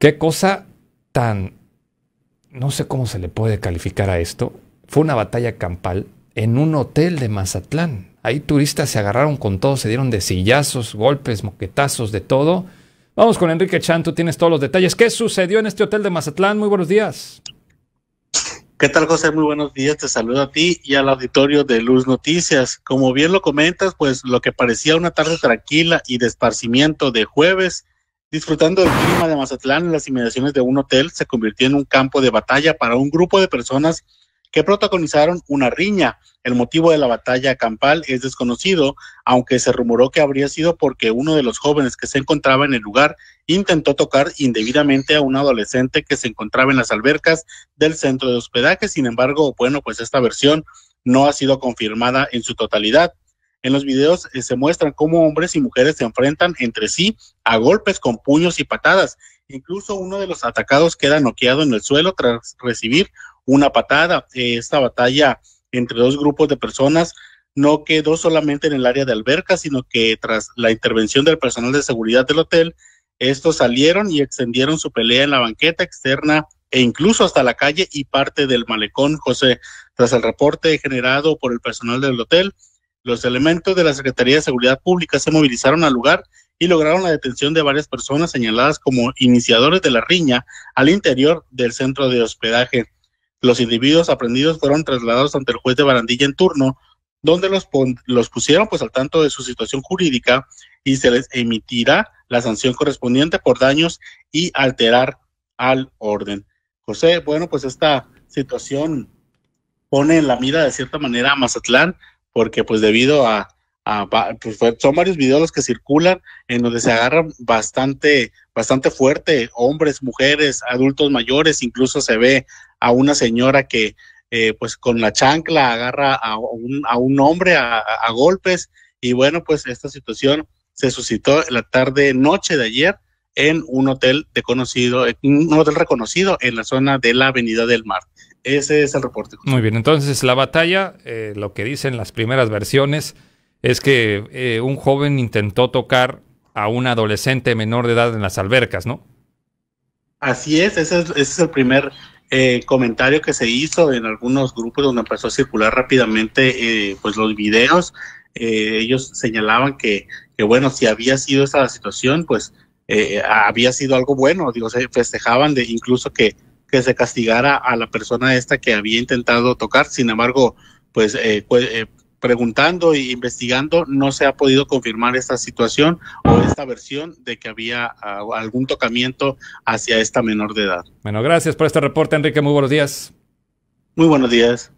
Qué cosa tan... No sé cómo se le puede calificar a esto. Fue una batalla campal en un hotel de Mazatlán. Ahí turistas se agarraron con todo, se dieron de sillazos, golpes, moquetazos, de todo. Vamos con Enrique Chan, tú tienes todos los detalles. ¿Qué sucedió en este hotel de Mazatlán? Muy buenos días. ¿Qué tal, José? Muy buenos días. Te saludo a ti y al auditorio de Luz Noticias. Como bien lo comentas, pues lo que parecía una tarde tranquila y de esparcimiento de jueves disfrutando del clima de Mazatlán en las inmediaciones de un hotel, se convirtió en un campo de batalla para un grupo de personas que protagonizaron una riña. El motivo de la batalla campal es desconocido, aunque se rumoró que habría sido porque uno de los jóvenes que se encontraba en el lugar intentó tocar indebidamente a un adolescente que se encontraba en las albercas del centro de hospedaje. Sin embargo, bueno, pues esta versión no ha sido confirmada en su totalidad. En los videos eh, se muestran cómo hombres y mujeres se enfrentan entre sí a golpes con puños y patadas. Incluso uno de los atacados queda noqueado en el suelo tras recibir una patada. esta batalla entre dos grupos de personas no quedó solamente en el área de alberca, sino que tras la intervención del personal de seguridad del hotel, estos salieron y extendieron su pelea en la banqueta externa e incluso hasta la calle y parte del malecón, José. Tras el reporte generado por el personal del hotel, los elementos de la Secretaría de Seguridad Pública se movilizaron al lugar y lograron la detención de varias personas señaladas como iniciadores de la riña al interior del centro de hospedaje. Los individuos aprendidos fueron trasladados ante el juez de Barandilla en turno, donde los, los pusieron pues al tanto de su situación jurídica y se les emitirá la sanción correspondiente por daños y alterar al orden. José, bueno, pues esta situación pone en la mira de cierta manera a Mazatlán porque pues debido a, pues, son varios videos los que circulan en donde se agarran bastante, bastante fuerte, hombres, mujeres, adultos mayores, incluso se ve a una señora que eh, pues con la chancla agarra a un, hombre a, golpes y bueno, pues esta situación se suscitó la tarde noche de ayer en un hotel de un hotel reconocido en la zona de la Avenida del Mar. Ese es el reporte. Muy bien, entonces la batalla, eh, lo que dicen las primeras versiones, es que eh, un joven intentó tocar a un adolescente menor de edad en las albercas, ¿no? Así es, ese es, el primer eh, comentario que se hizo en algunos grupos donde empezó a circular rápidamente pues los videos. ellos señalaban que, que, bueno, si había sido esa la situación, pues había sido algo bueno. Digo, se festejaban de incluso que que se castigara a la persona esta que había intentado tocar. Sin embargo, pues, eh, eh, preguntando e investigando no se ha podido confirmar esta situación o esta versión de que había ah, algún tocamiento hacia esta menor de edad. Bueno, gracias por este reporte, Enrique. Muy buenos días. Muy buenos días.